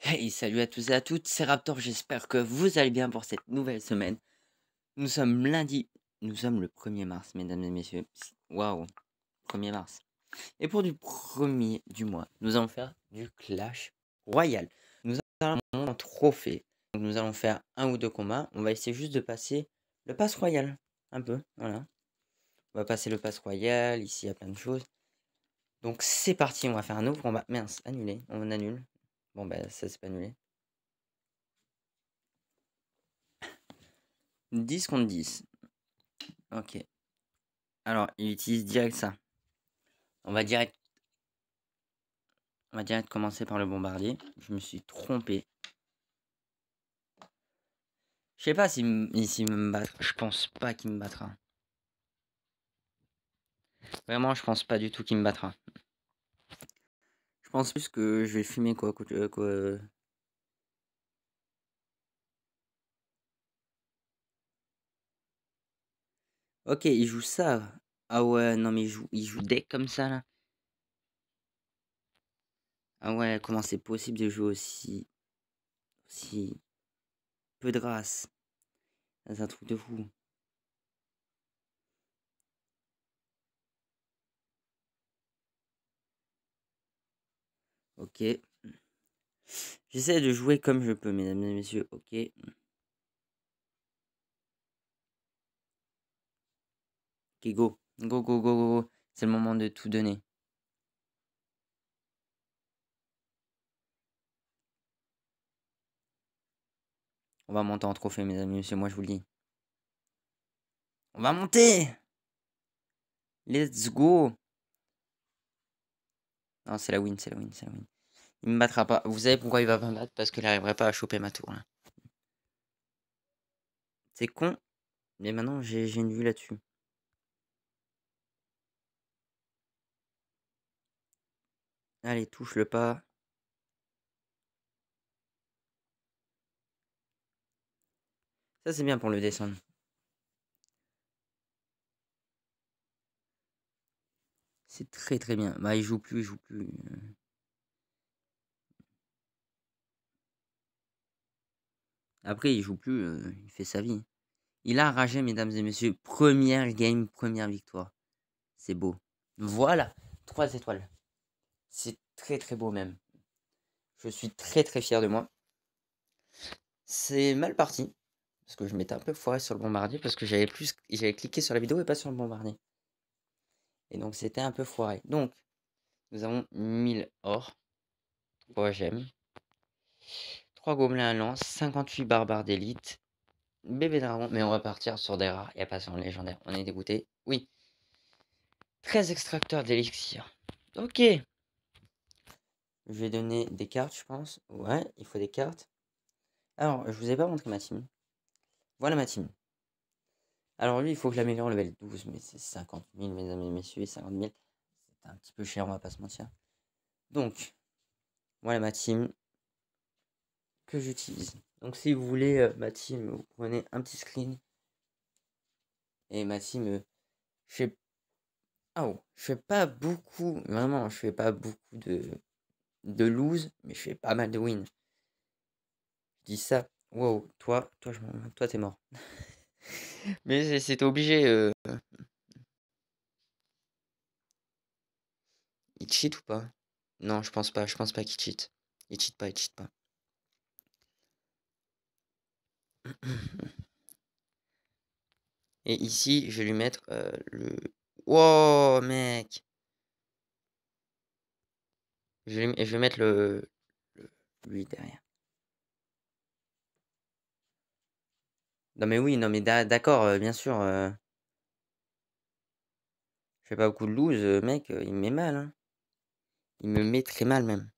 Hey, salut à tous et à toutes, c'est Raptor, j'espère que vous allez bien pour cette nouvelle semaine. Nous sommes lundi, nous sommes le 1er mars, mesdames et messieurs. Waouh, 1er mars. Et pour du premier du mois, nous allons faire du Clash Royal. Nous allons un trophée. nous allons faire un ou deux combats. On va essayer juste de passer le pass royal. Un peu, voilà. On va passer le pass royal. Ici, il y a plein de choses. Donc c'est parti, on va faire un nouveau combat. Mince, annulé. On annule. Bon, ben ça c'est pas annulé. 10 contre 10. Ok. Alors, il utilise direct ça. On va direct... On va direct commencer par le bombardier. Je me suis trompé. Je sais pas s'il me bat. Je pense pas qu'il me battra. Vraiment, je pense pas du tout qu'il me battra. Je pense plus que je vais fumer quoi. quoi, euh, euh. Ok, il joue ça. Ah ouais, non mais il joue, il joue deck comme ça là. Ah ouais, comment c'est possible de jouer aussi... aussi... peu de race. Ah, c'est un truc de fou. Ok. J'essaie de jouer comme je peux, mesdames et messieurs. Ok. Ok, go. Go, go, go, go, go. C'est le moment de tout donner. On va monter en trophée, mesdames et messieurs, moi, je vous le dis. On va monter Let's go non, c'est la win, c'est la win, c'est la win. Il me battra pas. Vous savez pourquoi il va pas me battre Parce qu'il n'arriverait pas à choper ma tour. C'est con. Mais maintenant, j'ai une vue là-dessus. Allez, touche le pas. Ça, c'est bien pour le descendre. C'est très très bien. Bah, il joue plus, il joue plus. Euh. Après, il joue plus, euh, il fait sa vie. Il a ragé, mesdames et messieurs. Première game, première victoire. C'est beau. Voilà, trois étoiles. C'est très très beau même. Je suis très très fier de moi. C'est mal parti. Parce que je m'étais un peu foiré sur le bombardier parce que j'avais plus j'avais cliqué sur la vidéo et pas sur le bombardier. Et donc c'était un peu foiré. Donc, nous avons 1000 or, 3 gemmes, 3 gobelins à lance, 58 barbares d'élite, bébé dragon, mais on va partir sur des rares et pas sur légendaire. On est dégoûté. Oui. 13 extracteurs d'élixir. Ok. Je vais donner des cartes, je pense. Ouais, il faut des cartes. Alors, je vous ai pas montré ma team. Voilà ma team. Alors lui, il faut que j'améliore l'améliore level 12, mais c'est 50 000, mesdames et messieurs, 50 000. C'est un petit peu cher, on va pas se mentir. Donc, voilà ma team que j'utilise. Donc si vous voulez euh, ma team, vous prenez un petit screen. Et ma team, euh, je fais... oh, je fais pas beaucoup, vraiment, je fais pas beaucoup de, de lose, mais je fais pas mal de win. Je dis ça, wow, toi, toi, je... toi t'es mort. Mais c'est obligé. Euh. Il cheat ou pas Non, je pense pas. Je pense pas qu'il cheat. Il cheat pas, il cheat pas. Et ici, je vais lui mettre euh, le... Wow, mec je vais, mettre le... Lui derrière. Non mais oui, non mais d'accord, euh, bien sûr. Euh. Je fais pas beaucoup de lose, euh, mec, il me met mal. Hein. Il me met très mal même.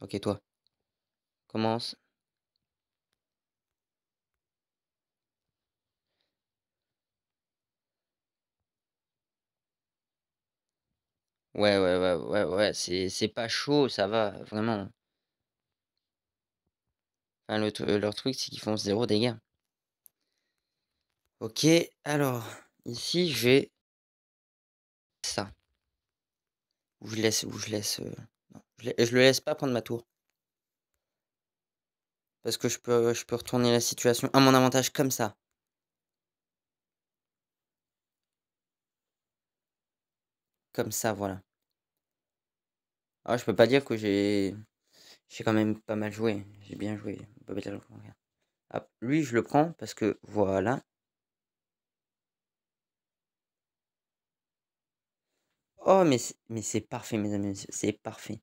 Ok, toi. Commence. Ouais, ouais, ouais, ouais, ouais, c'est pas chaud, ça va, vraiment. Hein, leur truc, c'est qu'ils font zéro dégâts. Ok, alors, ici, je vais... Ça. Ou je laisse... Ou je laisse... Euh, je, le laisse pas prendre ma tour. Parce que je peux, je peux retourner la situation à mon avantage comme ça. Comme ça, voilà. Ah, je peux pas dire que j'ai... J'ai quand même pas mal joué. J'ai bien joué. lui, je le prends parce que voilà. Oh, mais, mais c'est parfait, mes amis. C'est parfait.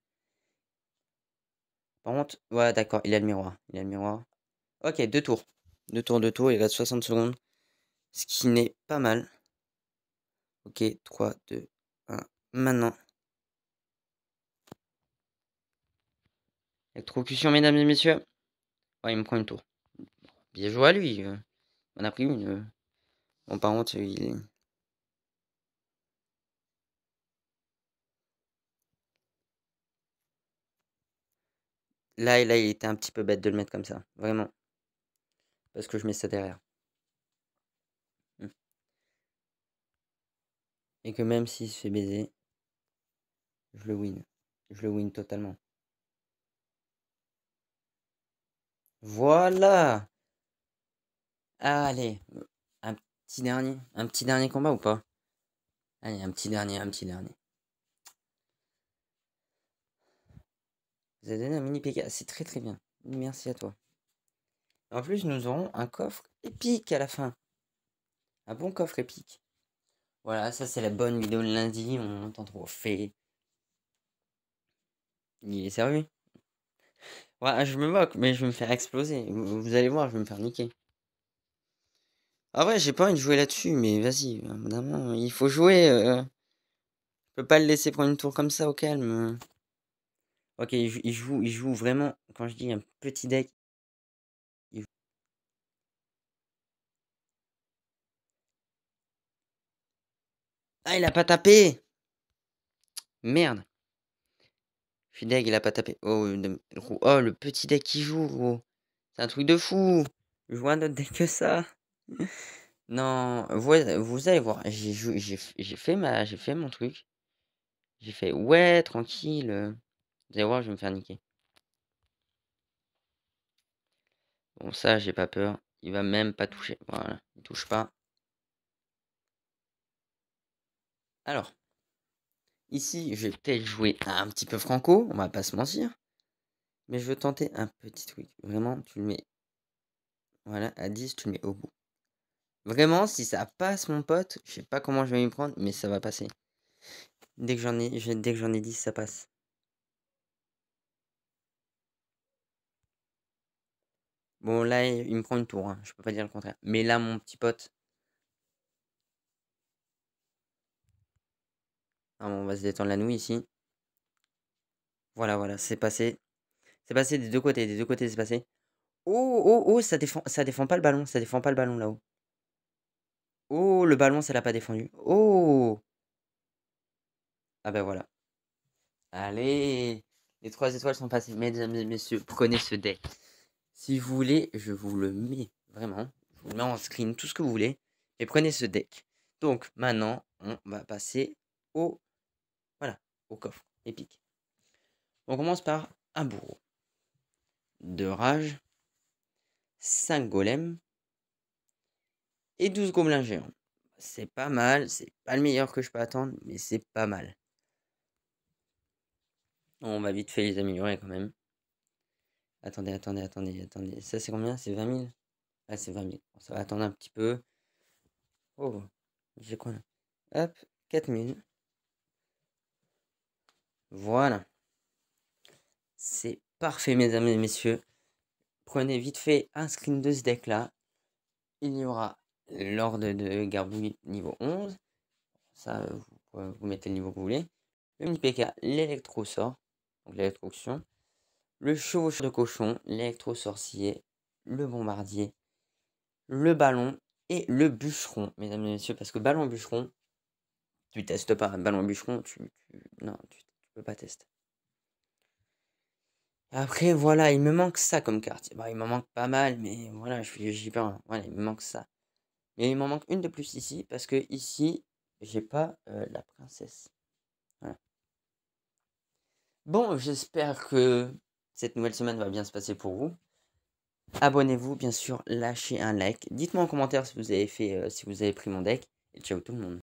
Par contre, voilà, d'accord. Il a le miroir. Il a le miroir. Ok, deux tours. Deux tours, deux tours. Il reste 60 secondes. Ce qui n'est pas mal. Ok, 3, 2, 1. Maintenant. Conclusion mesdames et messieurs. il me prend une tour. Bien joué à lui. Euh. On a pris une. Euh. Bon, par contre, il est. là, il était un petit peu bête de le mettre comme ça. Vraiment. Parce que je mets ça derrière. Hum. Et que même s'il se fait baiser, je le win. Je le win totalement. Voilà. Allez, un petit dernier, un petit dernier combat ou pas Allez, un petit dernier, un petit dernier. Vous avez donné un mini PK, c'est très très bien. Merci à toi. En plus, nous aurons un coffre épique à la fin. Un bon coffre épique. Voilà, ça c'est la bonne vidéo de lundi, on entend trop fait. Il est servi Ouais, ah, je me moque, mais je vais me faire exploser. Vous, allez voir, je vais me faire niquer. Ah ouais, j'ai pas envie de jouer là-dessus, mais vas-y, euh, il faut jouer. Je euh, euh. peux pas le laisser prendre une tour comme ça au calme. Ok, il joue, il joue, vraiment, quand je dis un petit deck. Ah, il a pas tapé Merde je il a pas tapé. Oh, oh, le petit deck qui joue, C'est un truc de fou. Je vois un autre deck que ça. non, vous, vous, allez voir. J'ai fait, ma, fait mon truc. J'ai fait, ouais, tranquille. Vous allez voir, je vais me faire niquer. Bon, ça, j'ai pas peur. Il va même pas toucher. Voilà, il touche pas. Alors. Ici, je vais peut-être jouer un petit peu franco, on va pas se mentir. Mais je veux tenter un petit truc. Vraiment, tu le mets. Voilà, à 10, tu le mets au bout. Vraiment, si ça passe, mon pote, je sais pas comment je vais m'y prendre, mais ça va passer. Dès que j'en ai, dès que j'en ai 10, ça passe. Bon, là, il me prend une tour, Je hein, je peux pas dire le contraire. Mais là, mon petit pote, Ah on va se détendre la nouille ici. Voilà, voilà, c'est passé. C'est passé des deux côtés, des deux côtés c'est passé. Oh, oh, oh, ça défend, ça défend pas le ballon, ça défend pas le ballon là-haut. Oh, le ballon, ça l'a pas défendu. Oh Ah ben voilà. Allez Les trois étoiles sont passées. Mesdames et messieurs, prenez ce deck. Si vous voulez, je vous le mets. Vraiment. Je vous le mets en screen, tout ce que vous voulez. Et prenez ce deck. Donc, maintenant, on va passer au coffre épique. On commence par un bourreau, de rage cinq golems et 12 gobelins géants. C'est pas mal, c'est pas le meilleur que je peux attendre, mais c'est pas mal. On va vite fait les améliorer quand même. Attendez, attendez, attendez, attendez. Ça c'est combien C'est 20 000 Ah c'est 20 000. Ça va attendre un petit peu. Oh, j'ai quoi Hop, 4 000. Voilà. C'est parfait, mesdames et messieurs. Prenez vite fait un screen de ce deck-là. Il y aura l'ordre de Garbouille niveau 11. Ça, vous, mettez le niveau que vous voulez. Le mini-PK, l'électro-sort. donc l'électrocution. Le chevaucheur de cochon, l'électro-sorcier, le bombardier, le ballon et le bûcheron, mesdames et messieurs. Parce que ballon bûcheron, tu testes pas un ballon bûcheron, tu, non, tu peux pas tester. Après, voilà, il me manque ça comme carte. Bah, il me manque pas mal, mais voilà, je suis pas. Voilà, il me manque ça. Mais il m'en manque une de plus ici, parce que ici, j'ai pas euh, la princesse. Bon, j'espère que cette nouvelle semaine va bien se passer pour vous. Abonnez-vous, bien sûr, lâchez un like. Dites-moi en commentaire si vous avez fait, euh, si vous avez pris mon deck. Et ciao tout le monde.